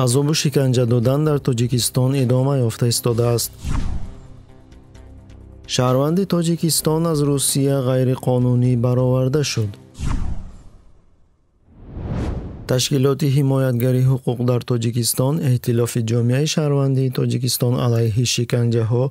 азобу шиканҷа додан дар тоҷикистон идома ёфта истодааст шаҳрванди тоҷикистон аз русия ғайриқонунӣ бароварда шуд ташкилоти ҳимоятгари ҳуқуқ дар тоҷикистон эҳтилофи ҷомеаи шаҳрвандии тоҷикистон алайҳи шиканҷаҳо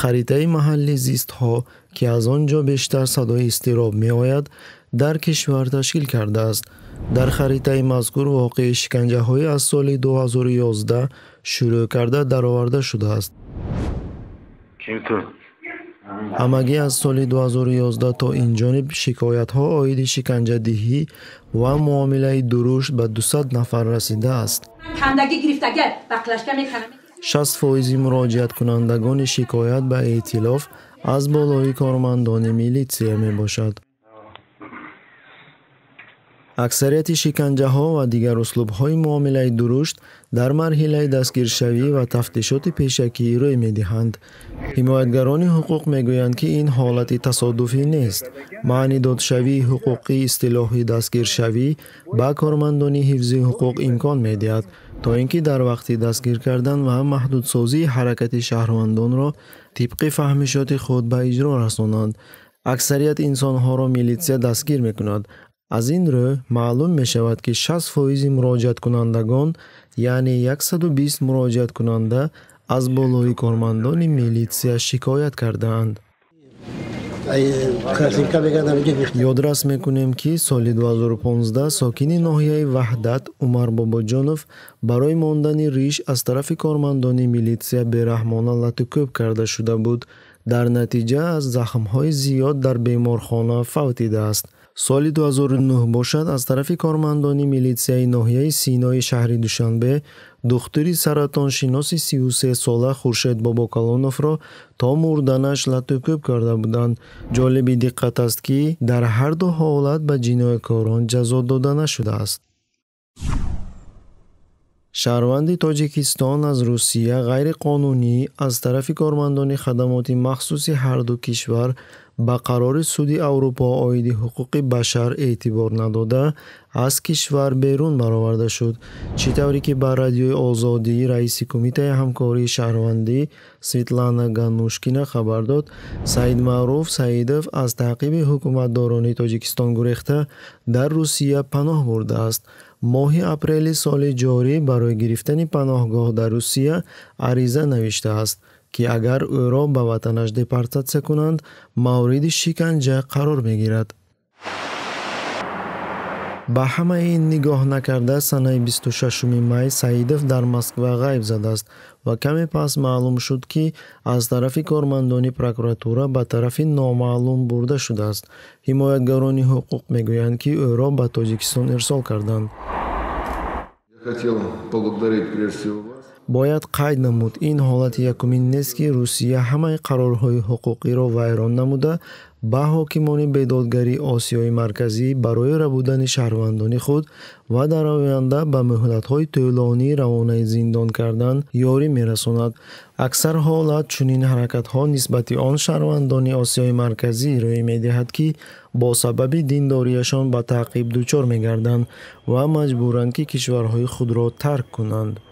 харитаи маҳалли зистҳо ки аз он ҷо бештар садои изтироб меояд дар кишвар ташкил кардааст дар харитаи мазкур воқеи шиканҷаҳои аз соли 2011 шурӯъ карда дароварда шудааст ҳамагӣ аз соли 2011 то ин ҷониб шикоятҳо оиди шиканҷадиҳӣ ва муомилаи дурушт ба 200 нафар расидааст шаст фоизи муроҷиаткунандагони шикоят ба эътилоф аз болои кормандони милитсия мебошад аксарияти шиканҷаҳо ва дигар услубҳои муомилаи дурушт дар марҳилаи дастгиршавӣ ва тафтишоти пешакӣ рӯй медиҳанд ҳимоятгарони ҳуқуқ мегӯянд ки ин ҳолати тасодуфӣ нест маънидодшавии ҳуқуқии истилоҳи дастгиршавӣ ба кормандони ҳифзи ҳуқуқ имкон медиҳад то ин ки дар вақти дастгир кардан ва маҳдудсозии ҳаракати шаҳрвандонро тибқи фаҳмишоти худ ба иҷро расонанд аксарият инсонҳоро милитсия дастгир мекунад аз ин рӯ маълум мешавад ки 6 фоизи муроҷиаткунандагон яъне 120 муроҷиаткунанда аз болои кормандони милитсия шикоят кардаанд ёдрас мекунем ки соли 2015 сокини ноҳияи ваҳдат умар бобоҷонов барои мондани риш аз тарафи кормандони милитсия бераҳмона латукӯб карда шуда буд дар натиҷа аз захмҳои зиёд дар беморхона фавтидааст соли 2009 бошад аз тарафи кормандони милитсияи ноҳияи синои шаҳри душанбе духтури саратоншиноси сисе сола хуршед бобокалоновро то мурданаш латукӯб карда буданд ҷолиби диққат аст ки дар ҳар ду ҳолат ба ҷинояткорон ҷазо дода нашудааст шаҳрванди тоҷикистон аз русия ғайриқонунӣ аз тарафи кормандони хадамоти махсуси ҳарду кишвар ба қарори суди аврупо оиди ҳуқуқи башар эътибор надода аз кишвар берун бароварда шуд чӣ тавре ки ба радиои озодӣ раиси кумитаи ҳамкории шаҳрвандӣ светлана ганушкина хабар дод саидмаъруф саидов аз таъқиби ҳукуматдорони тоҷикистон гурехта дар русия паноҳ бурдааст моҳи апрели соли ҷорӣ барои гирифтани паноҳгоҳ дар русия ариза навиштааст ки агар ӯро ба ватанаш депортатсия кунанд мавриди шиканҷа қарор мегирад ба ҳамаи ин нигоҳ накарда санаи 26 май саидов дар москва ғайб задааст ва каме пас маълум шуд ки аз тарафи кормандони прокуратура ба тарафи номаълум бурда шудааст ҳимоятгарони ҳуқуқ мегӯянд ки ӯро ба тоҷикистон ирсол карданд бояд қайд намуд ин ҳолати якумин нест ки русия ҳамаи қарорҳои ҳуқуқиро вайрон намуда ба ҳокимони бедодгари осиёи марказӣ барои рабудани шаҳрвандони худ ва дар оянда ба муҳлатҳои тӯлонӣ равонаи зиндон кардан ёрӣ мерасонад аксар ҳолат чунин ҳаракатҳо нисбати он шаҳрвандони осиёи марказӣ ирӯй медиҳад ки бо сабаби диндориашон ба таъқиб дучор мегарданд ва маҷбуранд ки кишварҳои худро тарк кунанд